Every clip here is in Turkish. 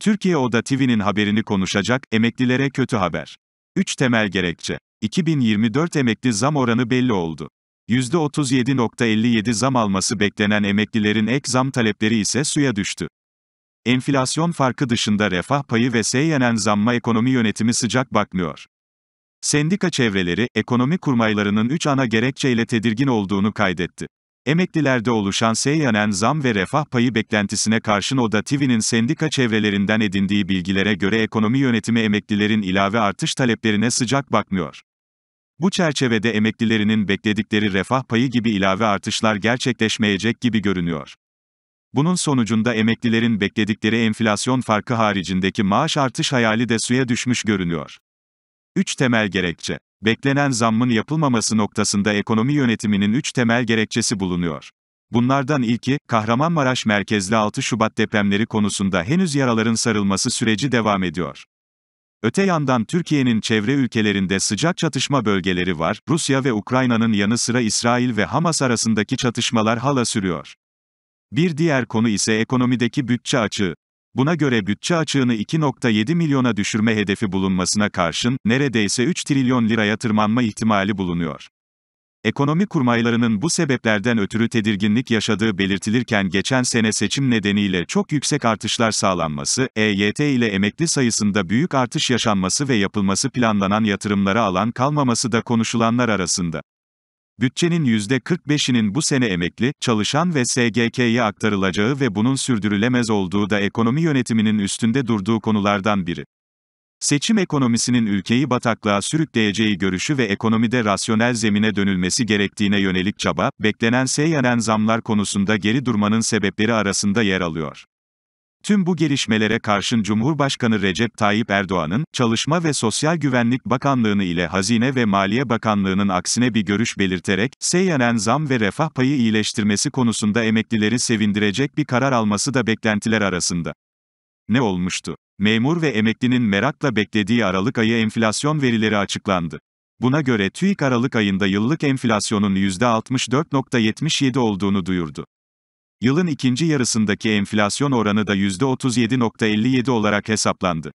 Türkiye Oda TV'nin haberini konuşacak, emeklilere kötü haber. 3 temel gerekçe. 2024 emekli zam oranı belli oldu. %37.57 zam alması beklenen emeklilerin ek zam talepleri ise suya düştü. Enflasyon farkı dışında refah payı ve seyyanen zamma ekonomi yönetimi sıcak bakmıyor. Sendika çevreleri, ekonomi kurmaylarının 3 ana gerekçeyle tedirgin olduğunu kaydetti. Emeklilerde oluşan seyyanen zam ve refah payı beklentisine karşın Oda TV'nin sendika çevrelerinden edindiği bilgilere göre ekonomi yönetimi emeklilerin ilave artış taleplerine sıcak bakmıyor. Bu çerçevede emeklilerinin bekledikleri refah payı gibi ilave artışlar gerçekleşmeyecek gibi görünüyor. Bunun sonucunda emeklilerin bekledikleri enflasyon farkı haricindeki maaş artış hayali de suya düşmüş görünüyor. 3 temel gerekçe beklenen zammın yapılmaması noktasında ekonomi yönetiminin 3 temel gerekçesi bulunuyor. Bunlardan ilki, Kahramanmaraş merkezli 6 Şubat depremleri konusunda henüz yaraların sarılması süreci devam ediyor. Öte yandan Türkiye'nin çevre ülkelerinde sıcak çatışma bölgeleri var, Rusya ve Ukrayna'nın yanı sıra İsrail ve Hamas arasındaki çatışmalar hala sürüyor. Bir diğer konu ise ekonomideki bütçe açığı. Buna göre bütçe açığını 2.7 milyona düşürme hedefi bulunmasına karşın, neredeyse 3 trilyon liraya tırmanma ihtimali bulunuyor. Ekonomi kurmaylarının bu sebeplerden ötürü tedirginlik yaşadığı belirtilirken geçen sene seçim nedeniyle çok yüksek artışlar sağlanması, EYT ile emekli sayısında büyük artış yaşanması ve yapılması planlanan yatırımlara alan kalmaması da konuşulanlar arasında. Bütçenin %45'inin bu sene emekli, çalışan ve SGK'ye aktarılacağı ve bunun sürdürülemez olduğu da ekonomi yönetiminin üstünde durduğu konulardan biri. Seçim ekonomisinin ülkeyi bataklığa sürükleyeceği görüşü ve ekonomide rasyonel zemine dönülmesi gerektiğine yönelik çaba, beklenen seyyanen zamlar konusunda geri durmanın sebepleri arasında yer alıyor. Tüm bu gelişmelere karşın Cumhurbaşkanı Recep Tayyip Erdoğan'ın, Çalışma ve Sosyal Güvenlik Bakanlığı'nı ile Hazine ve Maliye Bakanlığı'nın aksine bir görüş belirterek, seyyanen zam ve refah payı iyileştirmesi konusunda emeklileri sevindirecek bir karar alması da beklentiler arasında. Ne olmuştu? Memur ve emeklinin merakla beklediği Aralık ayı enflasyon verileri açıklandı. Buna göre TÜİK Aralık ayında yıllık enflasyonun %64.77 olduğunu duyurdu yılın ikinci yarısındaki enflasyon oranı da %37.57 olarak hesaplandı.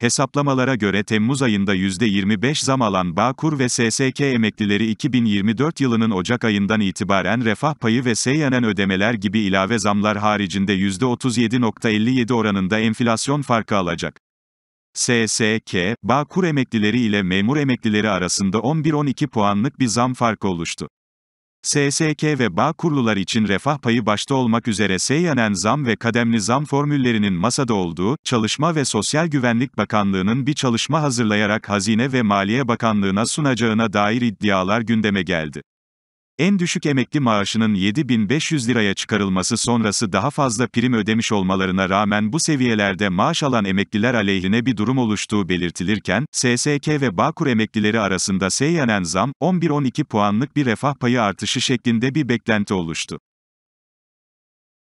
Hesaplamalara göre Temmuz ayında %25 zam alan Bağkur ve SSK emeklileri 2024 yılının Ocak ayından itibaren refah payı ve seyyanen ödemeler gibi ilave zamlar haricinde %37.57 oranında enflasyon farkı alacak. SSK, Bağkur emeklileri ile memur emeklileri arasında 11-12 puanlık bir zam farkı oluştu. SSK ve bağ kurlular için refah payı başta olmak üzere seyyanen zam ve kademli zam formüllerinin masada olduğu, Çalışma ve Sosyal Güvenlik Bakanlığı'nın bir çalışma hazırlayarak Hazine ve Maliye Bakanlığı'na sunacağına dair iddialar gündeme geldi. En düşük emekli maaşının 7500 liraya çıkarılması sonrası daha fazla prim ödemiş olmalarına rağmen bu seviyelerde maaş alan emekliler aleyhine bir durum oluştuğu belirtilirken, SSK ve Bağkur emeklileri arasında seyyanen zam, 11-12 puanlık bir refah payı artışı şeklinde bir beklenti oluştu.